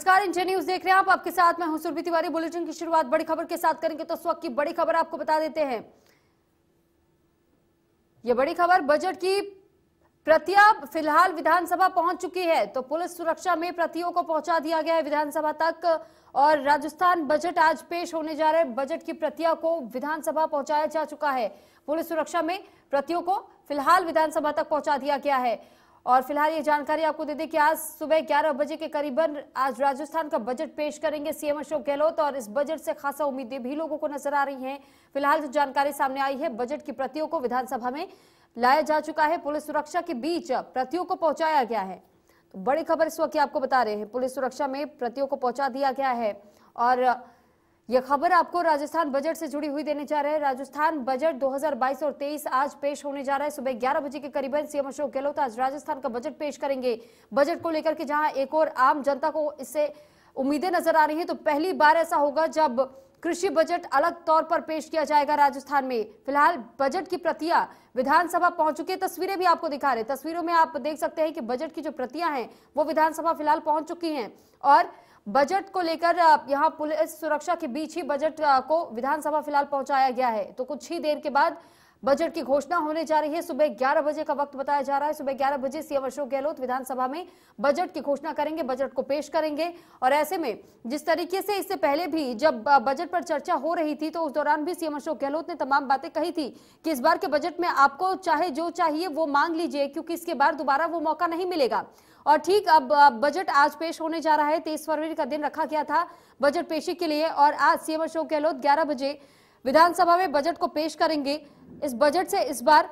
नमस्कार India news देख रहे हैं आप आपके साथ मैं हूं सुरभि तिवारी बुलेटिन की शुरुआत बड़ी खबर के साथ करेंगे तो स्वक की बड़ी खबर आपको बता देते हैं यह बड़ी खबर बजट की प्रतिया फिलहाल विधानसभा पहुंच चुकी है तो पुलिस सुरक्षा में प्रतियों को पहुंचा दिया गया है विधानसभा तक और राजस्थान बजट आज पेश होने जा रहे बजट की प्रतिया को विधानसभा पहुंचाया जा चुका है पुलिस सुरक्षा में प्रतियों को फिलहाल विधानसभा तक पहुंचा दिया गया है और फिलहाल ये जानकारी आपको दे दें कि आज सुबह 11 बजे के करीबन आज राजस्थान का बजट पेश करेंगे सीएम अशोक गहलोत और इस बजट से खासा उम्मीदें भी लोगों को नजर आ रही हैं फिलहाल जो जानकारी सामने आई है बजट की प्रतियों को विधानसभा में लाया जा चुका है पुलिस सुरक्षा के बीच प्रतियों को पहुंचाया गया है तो बड़ी खबर इस वक्त आपको बता रहे हैं पुलिस सुरक्षा में प्रतियों को पहुंचा दिया गया है और यह खबर आपको राजस्थान बजट से जुड़ी हुई देने जा रहे हैं राजस्थान बजट 2022 और 23 आज पेश होने जा रहा है सुबह 11 बजे के करीबन सीएम अशोक गहलोत आज राजस्थान का बजट पेश करेंगे बजट को लेकर के जहां एक और आम जनता को इससे उम्मीदें नजर आ रही हैं तो पहली बार ऐसा होगा जब कृषि बजट अलग तौर पर पेश किया जाएगा राजस्थान में फिलहाल बजट की प्रतियां विधानसभा पहुंच चुकी है तस्वीरें भी आपको दिखा रहे तस्वीरों में आप देख सकते हैं कि बजट की जो प्रतियां हैं वो विधानसभा फिलहाल पहुंच चुकी हैं और बजट को लेकर यहाँ पुलिस सुरक्षा के बीच ही बजट को विधानसभा फिलहाल पहुंचाया गया है तो कुछ ही देर के बाद बजट की घोषणा होने जा रही है सुबह ग्यारह बजे का वक्त बताया जा रहा है सुबह ग्यारह बजे सीएम अशोक गहलोत विधानसभा में बजट की घोषणा करेंगे बजट को पेश करेंगे और ऐसे में जिस तरीके से इससे पहले भी जब बजट पर चर्चा हो रही थी तो उस दौरान भी सीएम अशोक गहलोत ने तमाम बातें कही थी कि इस बार के बजट में आपको चाहे जो चाहिए वो मांग लीजिए क्योंकि इसके बाद दोबारा वो मौका नहीं मिलेगा और ठीक अब बजट आज पेश होने जा रहा है तेईस फरवरी का दिन रखा गया था बजट पेशी के लिए और आज सीएम अशोक गहलोत ग्यारह बजे विधानसभा में बजट को पेश करेंगे इस बजट से इस बार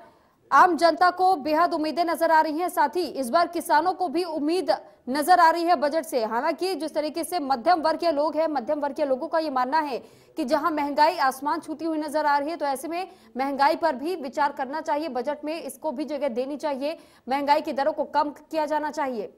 आम जनता को बेहद उम्मीदें नजर आ रही हैं साथ ही इस बार किसानों को भी उम्मीद नजर आ रही है बजट से हालांकि जिस तरीके से मध्यम वर्ग के लोग हैं मध्यम वर्ग के लोगों का ये मानना है कि जहां महंगाई आसमान छूती हुई नजर आ रही है तो ऐसे में महंगाई पर भी विचार करना चाहिए बजट में इसको भी जगह देनी चाहिए महंगाई की दरों को कम किया जाना चाहिए